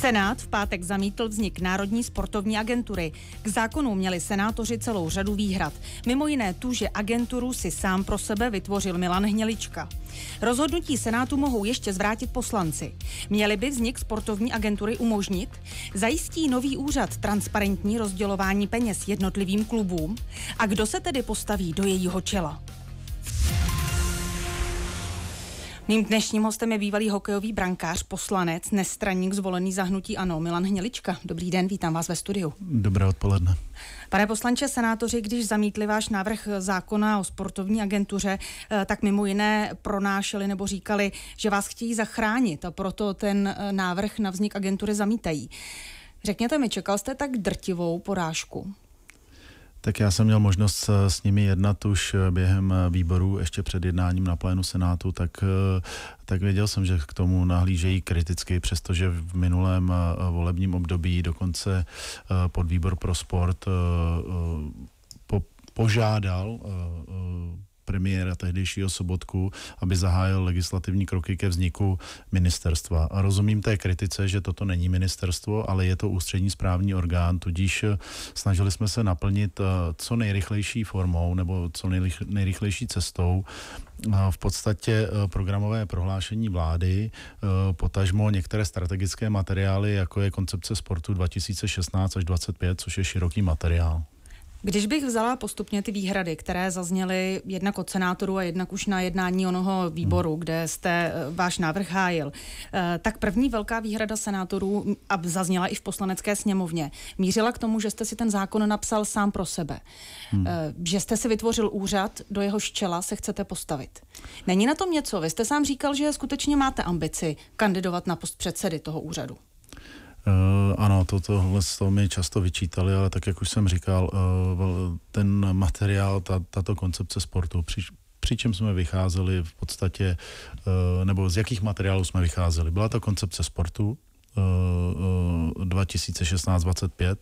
Senát v pátek zamítl vznik Národní sportovní agentury. K zákonu měli senátoři celou řadu výhrad. Mimo jiné tu, že agenturu si sám pro sebe vytvořil Milan Hnělička. Rozhodnutí Senátu mohou ještě zvrátit poslanci. Měli by vznik sportovní agentury umožnit? Zajistí nový úřad transparentní rozdělování peněz jednotlivým klubům? A kdo se tedy postaví do jejího čela? Mým dnešním hostem je bývalý hokejový brankář, poslanec, nestraník zvolený za hnutí Ano, Milan Hnělička. Dobrý den, vítám vás ve studiu. Dobré odpoledne. Pane poslanče, senátoři, když zamítli váš návrh zákona o sportovní agentuře, eh, tak mimo jiné pronášeli nebo říkali, že vás chtějí zachránit a proto ten eh, návrh na vznik agentury zamítají. Řekněte mi, čekal jste tak drtivou porážku? Tak já jsem měl možnost s nimi jednat už eh, během eh, výboru, ještě před jednáním na plénu Senátu, tak, eh, tak věděl jsem, že k tomu nahlížejí kriticky, přestože v minulém volebním období dokonce podvýbor pro sport požádal premiéra tehdejšího Sobotku, aby zahájil legislativní kroky ke vzniku ministerstva. A rozumím té kritice, že toto není ministerstvo, ale je to ústřední správní orgán, tudíž eh, snažili jsme se naplnit eh, co nejrychlejší formou nebo co nejrychlejší cestou eh, v podstatě programové prohlášení vlády, potažmo některé strategické materiály, jako je koncepce sportu 2016 až 2025, což je široký materiál. Když bych vzala postupně ty výhrady, které zazněly jednak od senátorů a jednak už na jednání onoho výboru, kde jste eh, váš návrh hájil, eh, tak první velká výhrada senátorů, a zazněla i v poslanecké sněmovně, mířila k tomu, že jste si ten zákon napsal sám pro sebe. Hmm. Eh, že jste si vytvořil úřad, do jeho čela se chcete postavit. Není na tom něco? Vy jste sám říkal, že skutečně máte ambici kandidovat na post předsedy toho úřadu. Eh, ano, to, tohle to mi často vyčítali, ale tak, jak už jsem říkal, eh, ten materiál, ta, tato koncepce sportu, při, přičem jsme vycházeli v podstatě, eh, nebo z jakých materiálů jsme vycházeli. Byla to koncepce sportu, 2016-25 eh, eh, eh,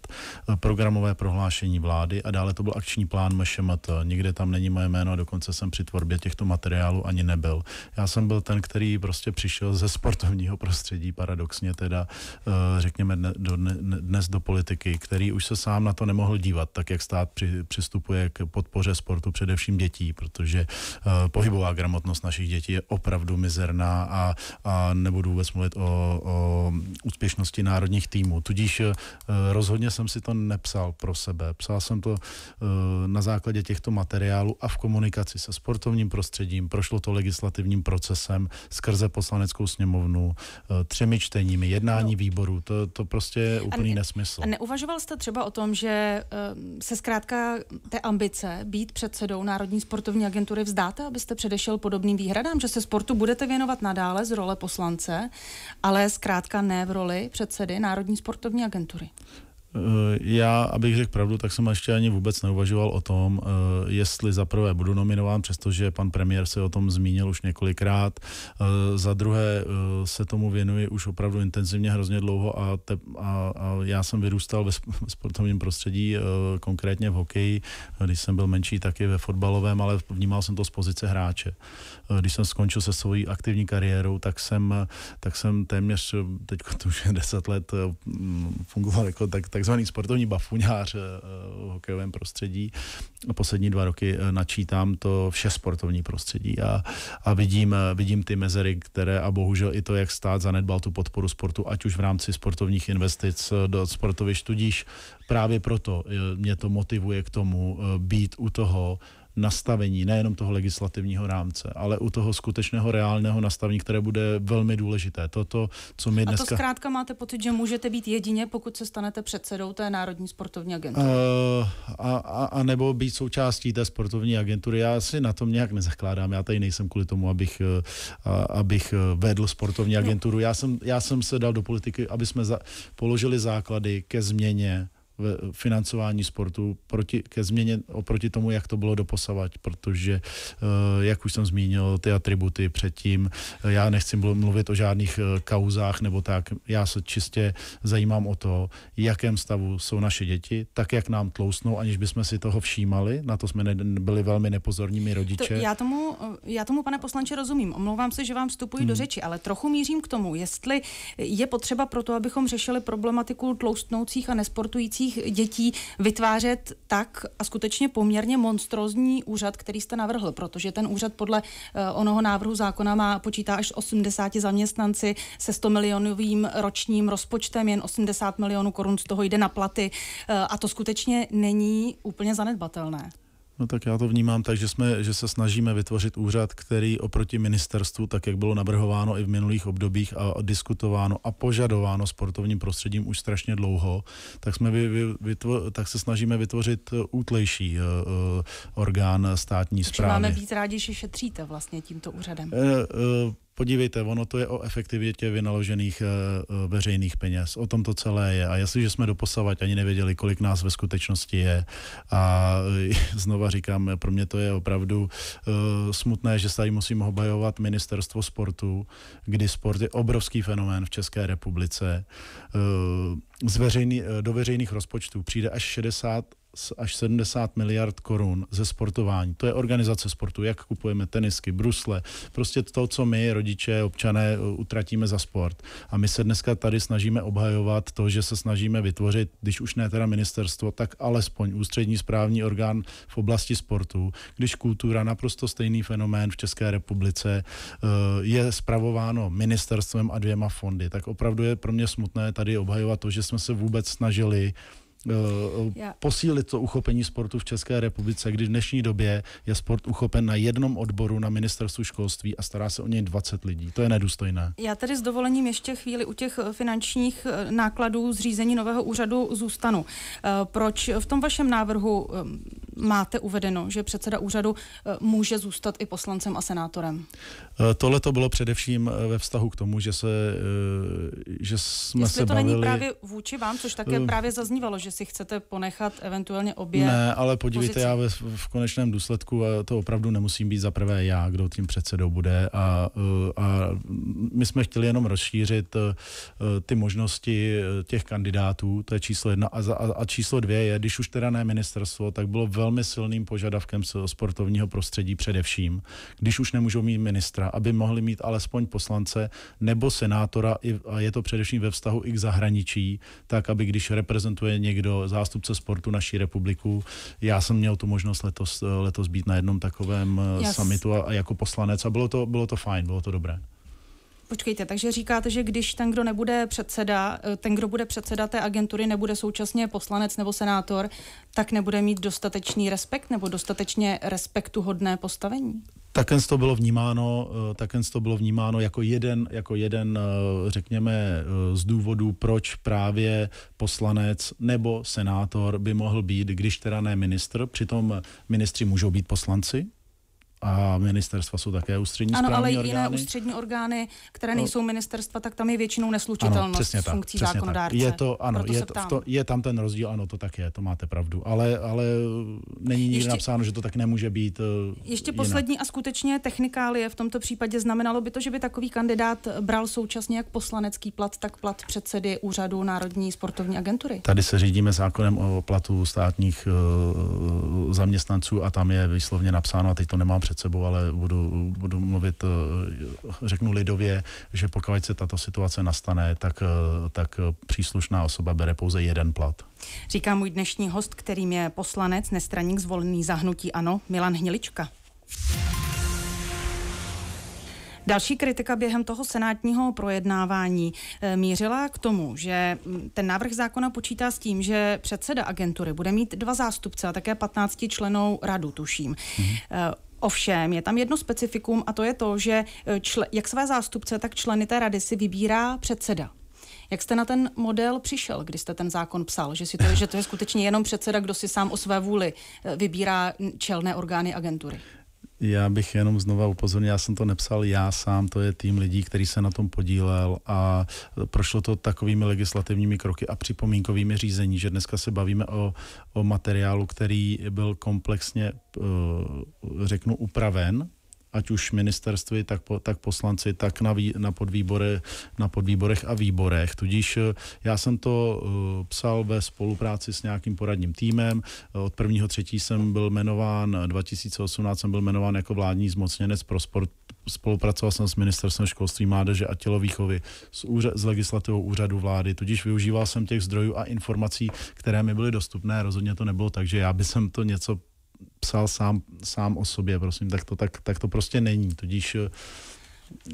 programové prohlášení vlády a dále to byl akční plán MŠMT. Nikde tam není moje jméno a dokonce jsem při tvorbě těchto materiálů ani nebyl. Já jsem byl ten, který prostě přišel ze sportovního prostředí, paradoxně teda, řekněme do, dnes do politiky, který už se sám na to nemohl dívat, tak jak stát při, přistupuje k podpoře sportu především dětí, protože pohybová gramotnost našich dětí je opravdu mizerná a, a nebudu vůbec mluvit o, o úspěšnosti národních týmů. Tudíž eh, rozhodně jsem si to nepsal pro sebe. Psal jsem to eh, na základě těchto materiálů a v komunikaci se sportovním prostředím. Prošlo to legislativním procesem skrze poslaneckou sněmovnu, eh, třemi čteními, jednání no. výboru. To, to prostě je úplný a ne, nesmysl. A neuvažoval jste třeba o tom, že se zkrátka té ambice být předsedou Národní sportovní agentury vzdáte, abyste předešel podobným výhradám, že se sportu budete věnovat nadále z role poslance, ale zkrátka ne v roli předsedy Národní sportovní agentury? Eh, já, abych řekl pravdu, tak jsem ještě ani vůbec neuvažoval o tom, eh, jestli za prvé budu nominován, přestože pan premiér se o tom zmínil už několikrát. Eh, za druhé se tomu věnuji už opravdu intenzivně hrozně dlouho a, te, a, a já jsem vyrůstal ve sportovním prostředí, konkrétně v hokeji, když jsem byl menší, taky ve fotbalovém, ale vnímal jsem to z pozice hráče. Když jsem skončil se svojí aktivní kariérou, tak jsem, tak jsem téměř, teď to už je 10 let, fungoval jako tak, tak takzvaný sportovní bafuňář eh, eh, v hokejovém prostředí. Poslední dva roky eh, načítám to vše sportovní prostředí a, a vidím, vidím ty mezery, které a bohužel i to, jak stát zanedbal tu podporu sportu, ať už v rámci sportovních investic do sportovišť, tudíž právě proto mě to motivuje k tomu být u toho, nastavení nejenom toho legislativního rámce, ale u toho skutečného reálného nastavení, které bude velmi důležité. Toto, co my dneska... A to zkrátka máte pocit, že můžete být jedině, pokud se stanete předsedou té Národní sportovní agentury. Uh, a, a, a nebo být součástí té sportovní agentury. Já si na tom nějak nezakládám. Já tady nejsem kvůli tomu, abych, eh, a, abych eh, vedl sportovní no. agenturu. Já jsem, já jsem se dal do politiky, aby jsme za, položili základy ke změně v financování sportu proti, ke změně oproti tomu, jak to bylo doposavať, protože, eh, jak už jsem zmínil, ty atributy předtím, eh, já nechci mluvit o žádných eh, kauzách nebo tak, já se čistě zajímám o to, jakém stavu jsou naše děti, tak jak nám tlousnou, aniž bychom si toho všímali, na to jsme byli velmi nepozorními rodiče. To, já, tomu, já tomu, pane poslanče, rozumím, omlouvám se, že vám vstupuji hmm. do řeči, ale trochu mířím k tomu, jestli je potřeba pro to, abychom řešili problematiku tloustnoucích a nesportujících českých dětí vytvářet tak a skutečně poměrně monstrózní úřad, který jste navrhl, protože ten úřad podle eh, onoho návrhu zákona má počítá až 80 zaměstnanci se 100 milionovým ročním rozpočtem, jen 80 milionů korun z toho jde na platy eh, a to skutečně není úplně zanedbatelné. No tak já to vnímám tak, že, jsme, že se snažíme vytvořit úřad, který oproti ministerstvu, tak jak bylo navrhováno i v minulých obdobích a diskutováno a požadováno sportovním prostředím už strašně dlouho, tak, jsme vy, vy, vytvo, tak se snažíme vytvořit eh, útlejší uh, orgán státní Takže zprávy. Máme být rádi, že šetříte vlastně tímto úřadem. Uh, uh, Podívejte, ono to je o efektivitě vynaložených eh, eh, veřejných peněz. O tom to celé je. A jestliže jsme doposavať ani nevěděli, kolik nás ve skutečnosti je. A eh, znova říkám, pro mě to je opravdu smutné, že se tady musím obhajovat ministerstvo sportu, kdy sport je obrovský fenomén v České republice. Z veřejný, do veřejných rozpočtů přijde až 60 až 70 miliard korun ze sportování. To je organizace sportu, jak kupujeme tenisky, brusle, prostě to, co my, rodiče, občané, utratíme za sport. A my se dneska tady snažíme obhajovat to, že se snažíme vytvořit, když už ne teda ministerstvo, tak alespoň ústřední správní orgán v oblasti sportu, když kultura, naprosto stejný fenomén v České republice, eh, je spravováno ministerstvem a dvěma fondy, tak opravdu je pro mě smutné tady obhajovat to, že jsme se vůbec snažili Eh, posílit to uchopení sportu v České republice, kdy v dnešní době je sport uchopen na jednom odboru na ministerstvu školství a stará se o něj 20 lidí. To je nedůstojné. Já tady s dovolením ještě chvíli u těch eh, finančních eh, nákladů zřízení nového úřadu zůstanu. Proč v tom vašem návrhu máte uvedeno, že předseda úřadu může zůstat i poslancem a senátorem? Tohle to bylo především ve vztahu k tomu, že se že jsme Jestli se to bavili... není právě vůči vám, což také právě zaznívalo, že že si chcete ponechat eventuálně obě Ne, ale podívejte, pozici. já ve, v konečném důsledku a to opravdu nemusím být za prvé já, kdo tím předsedou bude a, eh, a my jsme chtěli jenom rozšířit eh, ty možnosti eh, těch kandidátů, to je číslo jedna a, a, a číslo dvě je, když už teda ne ministerstvo, tak bylo velmi silným požadavkem sportovního prostředí především, když už nemůžou mít ministra, aby mohli mít alespoň poslance nebo senátora, a je to především ve vztahu i k zahraničí, tak aby když reprezentuje někdo někdo, zástupce sportu naší republiku. Já jsem měl tu možnost letos, letos být na jednom takovém yes. Eh, summitu a, a jako poslanec a bylo to, bylo to fajn, bylo to dobré. Počkejte, takže říkáte, že když ten, kdo nebude předseda, eh, ten, kdo bude předseda té agentury, nebude současně poslanec nebo senátor, tak nebude mít dostatečný respekt nebo dostatečně respektuhodné postavení? Také to bylo vnímáno, eh, také to bylo vnímáno jako jeden, jako jeden, eh, řekněme, z důvodů, proč právě poslanec nebo senátor by mohl být, když teda ne ministr, přitom ministři můžou být poslanci, a ministerstva jsou také ústřední Ano, ale orgány. jiné ústřední orgány, které no. nejsou ministerstva, tak tam je většinou neslučitelnost ano, přesně tak, funkcí přesně zákonodárce. Tak. Je to, ano, je, to, v to, je tam ten rozdíl, ano, to tak je, to máte pravdu, ale, ale není nikdy ještě, napsáno, že to tak nemůže být. Eh, ještě jinak. poslední a skutečně technikálie v tomto případě znamenalo by to, že by takový kandidát bral současně jak poslanecký plat, tak plat předsedy úřadu Národní sportovní agentury. Tady se řídíme zákonem o platu státních uh, zaměstnanců a tam je vyslovně napsáno, a teď to nemám před sebou, ale budu, budu mluvit, eh, řeknu lidově, že pokud se tato situace nastane, tak, eh, tak příslušná osoba bere pouze jeden plat. Říká můj dnešní host, kterým je poslanec, nestraník zvolený za hnutí ANO, Milan Hnilička. Další kritika během toho senátního projednávání eh, mířila k tomu, že mm, ten návrh zákona počítá s tím, že předseda agentury bude mít dva zástupce a také 15 členou radu, tuším. Mm-hmm. Ovšem, je tam jedno specifikum a to je to, že eh, čl- jak své zástupce, tak členy té rady si vybírá předseda. Jak jste na ten model přišel, když jste ten zákon psal, že, si to, že to je skutečně jenom předseda, kdo si sám o své vůli eh, vybírá čelné orgány agentury? Já bych jenom znova upozornil, já jsem to nepsal já sám, to je tým lidí, který se na tom podílel a prošlo to takovými legislativními kroky a připomínkovými řízení, že dneska se bavíme o, o materiálu, který byl komplexně, eh, řeknu, upraven ať už ministerství, tak, po, tak poslanci, tak na, vý, na, podvýbore, na podvýborech a výborech. Tudíž eh, já jsem to uh, psal ve spolupráci s nějakým poradním týmem. Eh, od prvního třetí jsem byl jmenován, 2018 jsem byl jmenován jako vládní zmocněnec pro sport spolupracoval jsem s ministerstvem školství, mládeže a tělovýchovy, s, úře, s legislativou úřadu vlády, tudíž využíval jsem těch zdrojů a informací, které mi byly dostupné. Rozhodně to nebylo tak, že já bych jsem to něco psal sám, sám o sobě, prosím, tak to, tak, tak to prostě není. Tudíž eh,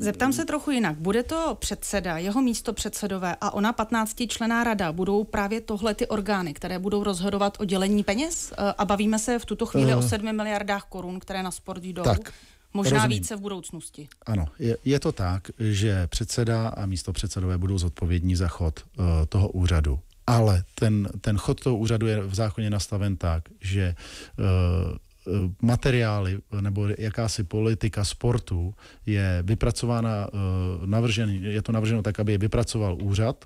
Zeptám se trochu jinak. Bude to předseda, jeho místo předsedové a ona 15 člená rada budou právě tohle ty orgány, které budou rozhodovat o dělení peněz? Eh, a bavíme se v tuto chvíli uh, o 7 eh. miliardách korun, které na sport jdou. Tak, Možná rozumím. více v budoucnosti. Ano, je, je to tak, že předseda a místo předsedové budou zodpovědní za chod uh, toho úřadu. Ale ten, ten chod toho úřadu je v zákoně nastaven tak, že eh, eh, materiály nebo jakási politika sportu je vypracována, eh, navržen, je to navrženo tak, aby je vypracoval úřad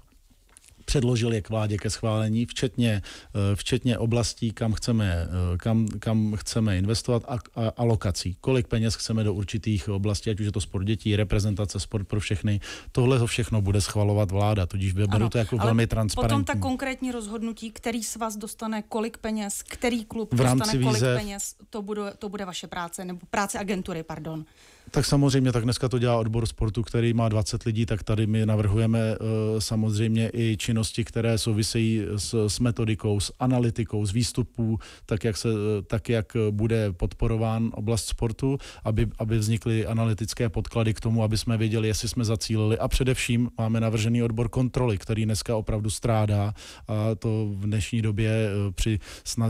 předložil je k vládě ke schválení, včetně, eh, včetně oblastí, kam chceme, eh, kam, kam chceme investovat a, a alokací. Kolik peněz chceme do určitých oblastí, ať už je to sport dětí, reprezentace, sport pro všechny. Tohle to všechno bude schvalovat vláda, tudíž beru to jako velmi transparentní. Potom ta konkrétní rozhodnutí, který z vás dostane kolik peněz, který klub v rámci dostane kolik výzev, peněz, to bude, to bude vaše práce, nebo práce agentury, pardon. Tak samozřejmě, tak dneska to dělá odbor sportu, který má 20 lidí, tak tady my navrhujeme eh, samozřejmě i činnosti, které souvisejí s, s metodikou, s analytikou, s výstupů, tak jak, se, tak jak bude podporován oblast sportu, aby, aby vznikly analytické podklady k tomu, aby jsme věděli, jestli jsme zacílili. A především máme navržený odbor kontroly, který dneska opravdu strádá a to v dnešní době eh, při snaze,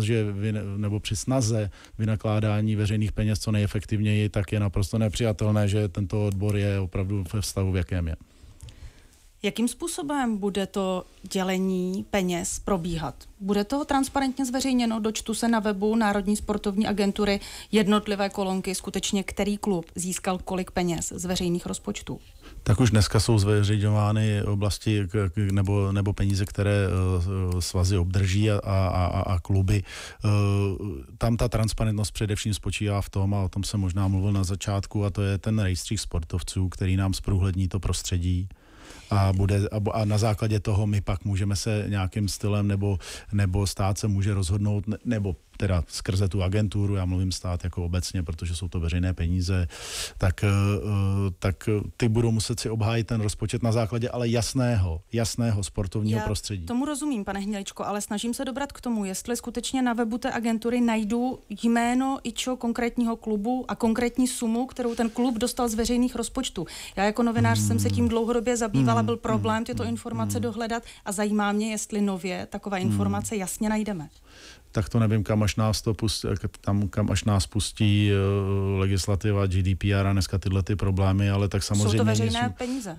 nebo při snaze vynakládání veřejných peněz co nejefektivněji, tak je naprosto nepřijatelné nepřijatelné, že tento odbor je opravdu ve stavu, v jakém je. Jakým způsobem bude to dělení peněz probíhat? Bude to transparentně zveřejněno? Dočtu se na webu Národní sportovní agentury jednotlivé kolonky, skutečně který klub získal kolik peněz z veřejných rozpočtů? Tak už dneska jsou zveřejňovány oblasti k, k, nebo, nebo peníze, které uh, svazy obdrží a, a, a, a kluby. Uh, tam ta transparentnost především spočívá v tom, a o tom jsem možná mluvil na začátku, a to je ten rejstřík sportovců, který nám zprůhlední to prostředí a, bude, a, a na základě toho my pak můžeme se nějakým stylem nebo, nebo stát se může rozhodnout, nebo teda skrze tu agenturu, já mluvím stát jako obecně, protože jsou to veřejné peníze, tak, eh, tak ty budou muset si obhájit ten rozpočet na základě ale jasného, jasného sportovního já prostředí. tomu rozumím, pane Hněličko, ale snažím se dobrat k tomu, jestli skutečně na webu té agentury najdu jméno i čo konkrétního klubu a konkrétní sumu, kterou ten klub dostal z veřejných rozpočtů. Já jako novinář hmm. jsem se tím hmm. dlouhodobě zabývala, byl hmm. problém tyto hmm. informace dohledat a zajímá mě, jestli nově taková informace jasně najdeme tak to nevím, kam až nás, to pustí, tam, kam až nás pustí eh, legislativa GDPR a dneska tyhle ty problémy, ale tak samozřejmě... Jsou to veřejné nejsou, peníze.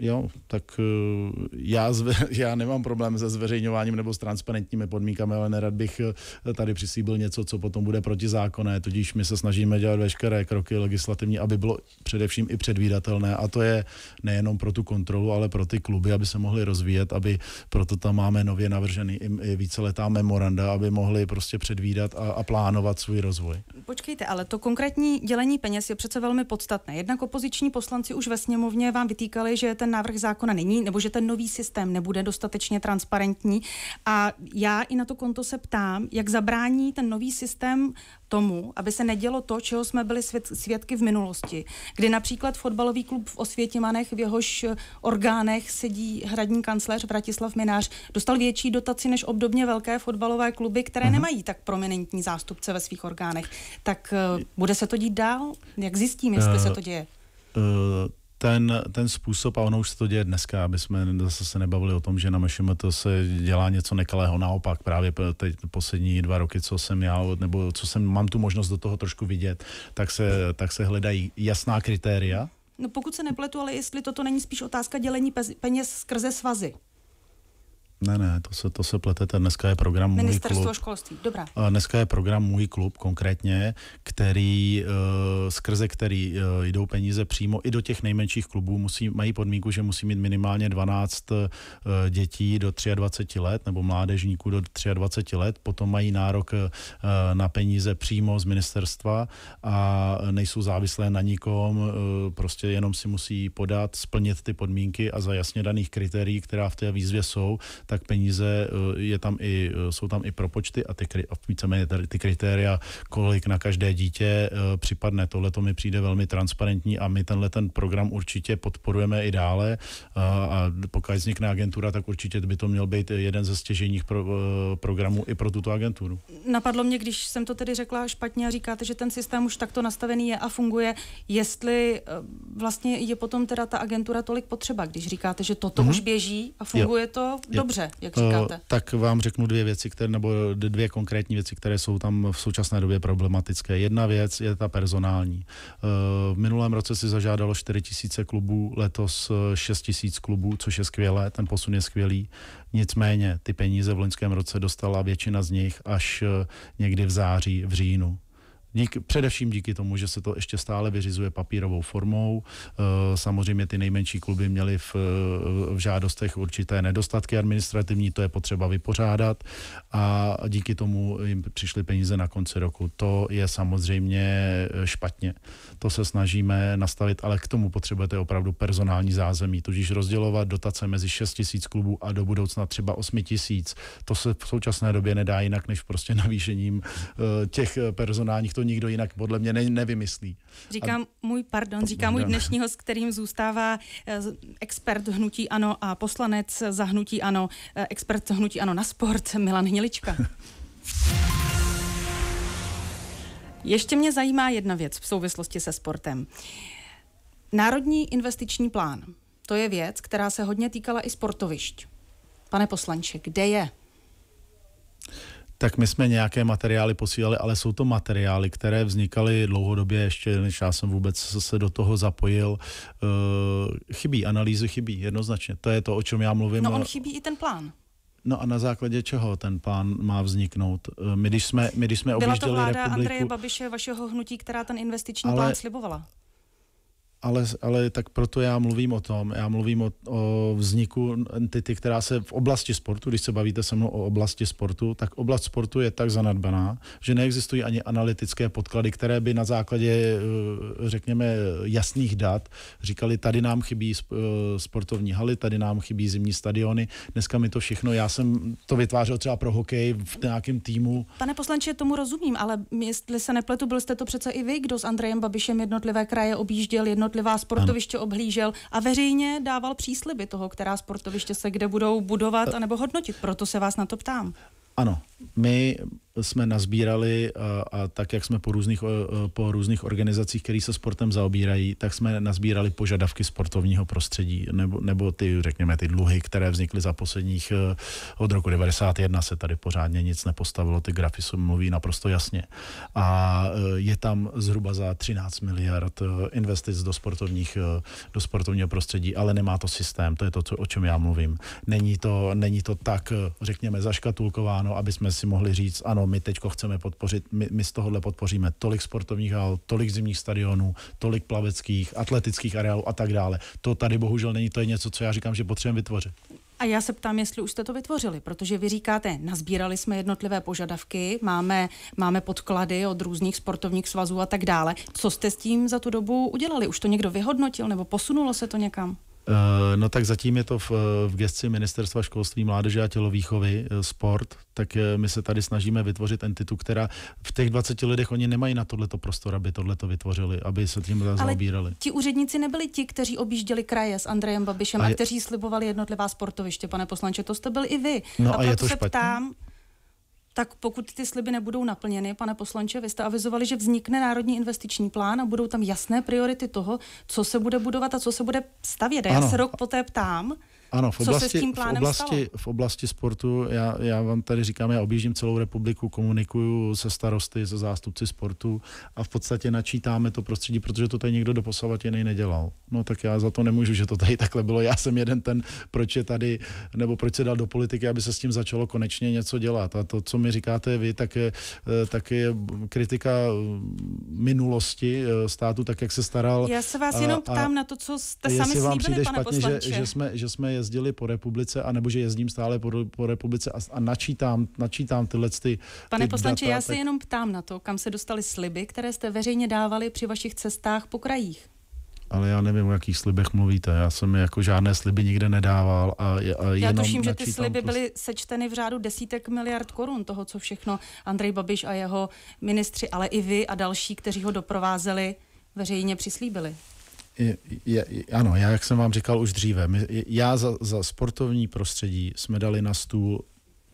Jo, tak eh, já, zve, já nemám problém se zveřejňováním nebo s transparentními podmínkami, ale nerad bych eh, tady přisíbil něco, co potom bude protizákonné, tudíž my se snažíme dělat veškeré kroky legislativní, aby bylo především i předvídatelné a to je nejenom pro tu kontrolu, ale pro ty kluby, aby se mohly rozvíjet, aby proto tam máme nově navržený i víceletá memoranda, aby mohli prostě předvídat a, a plánovat svůj rozvoj. Počkejte, ale to konkrétní dělení peněz je přece velmi podstatné. Jednak opoziční poslanci už ve sněmovně vám vytýkali, že ten ten návrh zákona není, nebo že ten nový systém nebude dostatečně transparentní. A já i na to konto se ptám, jak zabrání ten nový systém tomu, aby se nedělo to, čeho jsme byli svědky v minulosti, kdy například fotbalový klub v Osvětimanech, v jehož eh, orgánech sedí hradní kancléř Vratislav Minář, dostal větší dotaci než obdobně velké fotbalové kluby, které uh-huh. nemají tak prominentní zástupce ve svých orgánech. Tak uh, bude se to dít dál? Jak zjistím, jestli uh, se eh, to děje? Uh, ten, ten způsob, a ono už se to děje dneska, aby jsme zase se nebavili o tom, že na to se dělá něco nekalého, naopak právě teď poslední dva roky, co jsem já, nebo co jsem, mám tu možnost do toho trošku vidět, tak se, tak se hledají jasná kritéria, No pokud se nepletu, ale jestli toto není spíš otázka dělení peněz skrze svazy. Ne, ne, to se, to se pletete. Dneska je program Ministerstvo Můj klub. školství, dobrá. Dneska je program Můj klub konkrétně, který, eh, skrze který eh, jdou peníze přímo i do těch nejmenších klubů. Musí, mají podmínku, že musí mít minimálně 12 eh, dětí do 23 let nebo mládežníků do 23 let. Potom mají nárok na peníze přímo z ministerstva a nejsou závislé na nikom. Prostě jenom si musí podat, splnit ty podmínky a za jasně daných kritérií, která v té výzvě jsou, tak peníze eh, je tam i, eh, jsou tam i propočty a ty, víceméně ty kritéria, kolik na každé dítě eh, připadne. Tohle to mi přijde velmi transparentní a my tenhle ten program určitě podporujeme i dále a, a pokud vznikne agentura, tak určitě by to měl být jeden ze stěžejních pro, programů i pro tuto agenturu. Napadlo mě, když jsem to tedy řekla špatně a říkáte, že ten systém už takto nastavený je a funguje, jestli vlastně je potom teda ta agentura tolik potřeba, když říkáte, že toto mm-hmm. už běží a funguje jo. to dobře. Jo dobře, jak říkáte? Uh, tak vám řeknu dvě věci, které, nebo dvě konkrétní věci, které jsou tam v současné době problematické. Jedna věc je ta personální. Uh, v minulém roce si zažádalo 4 tisíce klubů, letos 6 eh, tisíc klubů, což je skvělé, ten posun je skvělý. Nicméně ty peníze v loňském roce dostala většina z nich až někdy v září, v říjnu dík, především díky tomu, že se to ještě stále vyřizuje papírovou formou. Eh, samozřejmě ty nejmenší kluby měly v, v žádostech určité nedostatky administrativní, to je potřeba vypořádat a díky tomu jim přišly peníze na konci roku. To je samozřejmě špatně. To se snažíme nastavit, ale k tomu potřebujete opravdu personální zázemí, tudíž rozdělovat dotace mezi 6 tisíc klubů a do budoucna třeba 8 tisíc. To se v současné době nedá jinak, než prostě navýšením eh, těch personálních, to nikdo jinak podle mě ne, nevymyslí. Říká a... můj, pardon, říká můj dnešní host, kterým zůstává eh, expert hnutí ANO a poslanec za hnutí ANO, eh, expert hnutí ANO na sport Milan Hnilička. Ještě mě zajímá jedna věc v souvislosti se sportem. Národní investiční plán. To je věc, která se hodně týkala i sportovišť. Pane poslanče, kde je? Tak my jsme nějaké materiály posílali, ale jsou to materiály, které vznikaly dlouhodobě, ještě než já jsem vůbec se do toho zapojil. Eh, chybí, analýzy chybí, jednoznačně. To je to, o čem já mluvím. No on chybí i ten plán. No a na základě čeho ten plán má vzniknout? Eh, my když jsme, my, když jsme Byla to vláda republiku... Andreje Babiše, vašeho hnutí, která ten investiční ale, plán slibovala ale, ale tak proto já mluvím o tom, já mluvím o, o vzniku entity, která se v oblasti sportu, když se bavíte se mnou o oblasti sportu, tak oblast sportu je tak zanadbaná, že neexistují ani analytické podklady, které by na základě, eh, řekněme, jasných dat říkali, tady nám chybí eh, sportovní haly, tady nám chybí zimní stadiony, dneska mi to všechno, já jsem to vytvářel třeba pro hokej v nějakém týmu. Pane poslanče, tomu rozumím, ale jestli se nepletu, byl jste to přece i vy, kdo s Andrejem Babišem jednotlivé kraje objížděl, jedno jednotlivá sportoviště ano. obhlížel a veřejně dával přísliby toho, která sportoviště se kde budou budovat eh, anebo hodnotit. Proto se vás na to ptám. Ano, my jsme nazbírali a, a tak, jak jsme po různých, po různých organizacích, které se sportem zaobírají, tak jsme nazbírali požadavky sportovního prostředí, nebo, nebo ty, řekněme, ty dluhy, které vznikly za posledních, e, od roku 91 se tady pořádně nic nepostavilo, ty grafy se mluví naprosto jasně. A e, je tam zhruba za 13 miliard e, investic do, sportovních, do sportovního prostředí, ale nemá to systém, to je to, co, o čem já mluvím. Není to, není to tak, řekněme, zaškatulkováno, aby jsme jsme si mohli říct, ano, my teď chceme podpořit, my, my z tohohle podpoříme tolik sportovních hal, tolik zimních stadionů, tolik plaveckých, atletických areálů a tak dále. To tady bohužel není, to je něco, co já říkám, že potřebujeme vytvořit. A já se ptám, jestli už jste to vytvořili, protože vy říkáte, nazbírali jsme jednotlivé požadavky, máme, máme podklady od různých sportovních svazů a tak dále. Co jste s tím za tu dobu udělali? Už to někdo vyhodnotil nebo posunulo se to někam? Eh, no tak zatím je to v, v gestci Ministerstva školství, mládeže a tělovýchovy, eh, sport, tak eh, my se tady snažíme vytvořit entitu, která v těch 20 lidech oni nemají na tohleto prostor, aby tohleto vytvořili, aby se tím zaobírali. ti úředníci nebyli ti, kteří objížděli kraje s Andrejem Babišem a, je... a kteří slibovali jednotlivá sportoviště, pane poslanče, to jste byl i vy. No a, a proto je to se špatně? ptám, tak pokud ty sliby nebudou naplněny, pane poslanče, vy jste avizovali, že vznikne Národní investiční plán a budou tam jasné priority toho, co se bude budovat a co se bude stavět. Já se rok poté ptám, ano, v oblasti, v oblasti, V oblasti sportu, já, já vám tady říkám, já objíždím celou republiku, komunikuju se starosty, se zástupci sportu a v podstatě načítáme to prostředí, protože to tady někdo doposavat jiný nedělal. No tak já za to nemůžu, že to tady takhle bylo. Já jsem jeden ten, proč je tady, nebo proč se dal do politiky, aby se s tím začalo konečně něco dělat. A to, co mi říkáte vy, tak je, eh, tak je kritika eh, minulosti eh, státu, tak jak se staral. Já se vás a, jenom ptám a, na to, co jste sami slíbili, vám přijde pane špatně, poslanče. Že, že jsme, že jsme jezdili po republice, anebo že jezdím stále po, po republice a, a načítám, načítám tyhle ty Pane ty poslanče, data, já se tak... jenom ptám na to, kam se dostali sliby, které jste veřejně dávali při vašich cestách po krajích ale já nevím, o jakých slibech mluvíte. Já jsem jako žádné sliby nikde nedával. A, a já tuším, že ty sliby to... byly sečteny v řádu desítek miliard korun toho, co všechno Andrej Babiš a jeho ministři, ale i vy a další, kteří ho doprovázeli, veřejně přislíbili je, je, ano, já, jak jsem vám říkal už dříve, my, já za, za sportovní prostředí jsme dali na stůl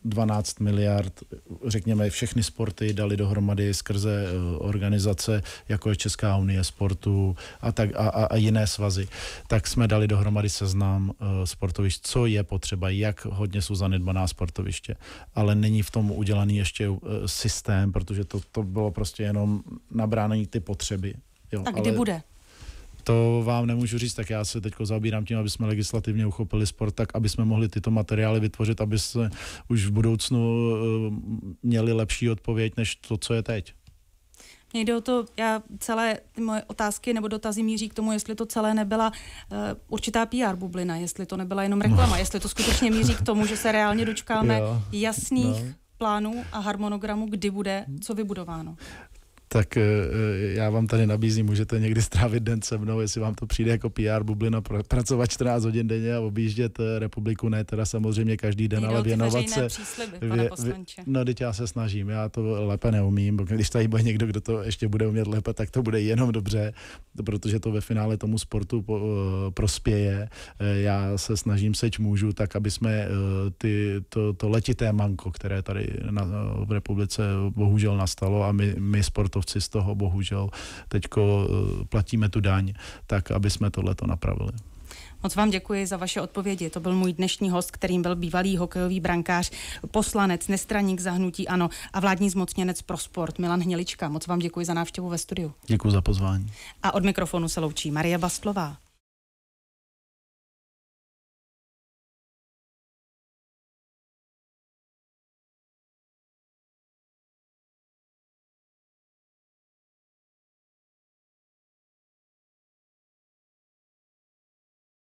12 miliard, řekněme, všechny sporty dali dohromady skrze eh, organizace, jako je Česká unie sportu a, tak, a, a jiné svazy, tak jsme dali dohromady seznam eh, sportovišť, co je potřeba, jak hodně jsou zanedbaná sportoviště. Ale není v tom udělaný ještě eh, systém, protože to, to bylo prostě jenom nabrání ty potřeby. Jo, a kdy ale... bude? To vám nemůžu říct, tak já se teď zabírám tím, aby jsme legislativně uchopili sport tak, aby jsme mohli tyto materiály vytvořit, aby se už v budoucnu eh, měli lepší odpověď než to, co je teď. Mně jde o to, já celé ty moje otázky nebo dotazy míří k tomu, jestli to celé nebyla uh, určitá PR bublina, jestli to nebyla jenom reklama, no. jestli to skutečně míří k tomu, že se reálně dočkáme jo. jasných no plánů a harmonogramu, kdy bude co vybudováno? tak eh, eh, já vám tady nabízím, můžete někdy strávit den se mnou, jestli vám to přijde jako PR bublina, pr- pracovat 14 hodin denně a objíždět eh, republiku, ne teda samozřejmě každý den, Nejdou ale věnovat se... Přísliby, vě, vě, no, teď já se snažím, já to lépe neumím, když tady bude někdo, kdo to ještě bude umět lépe, tak to bude jenom dobře, protože to ve finále tomu sportu po, prospěje. Já se snažím seč můžu, tak aby jsme ty, to, to letité manko, které tady na, v republice bohužel nastalo a my, my sportovci lidovci z toho, bohužel teďko eh, platíme tu daň, tak aby jsme tohleto napravili. Moc vám děkuji za vaše odpovědi. To byl můj dnešní host, kterým byl bývalý hokejový brankář, poslanec, nestraník hnutí ANO a vládní zmocněnec pro sport Milan Hnělička. Moc vám děkuji za návštěvu ve studiu. Děkuji za pozvání. A od mikrofonu se loučí Marie Bastlová.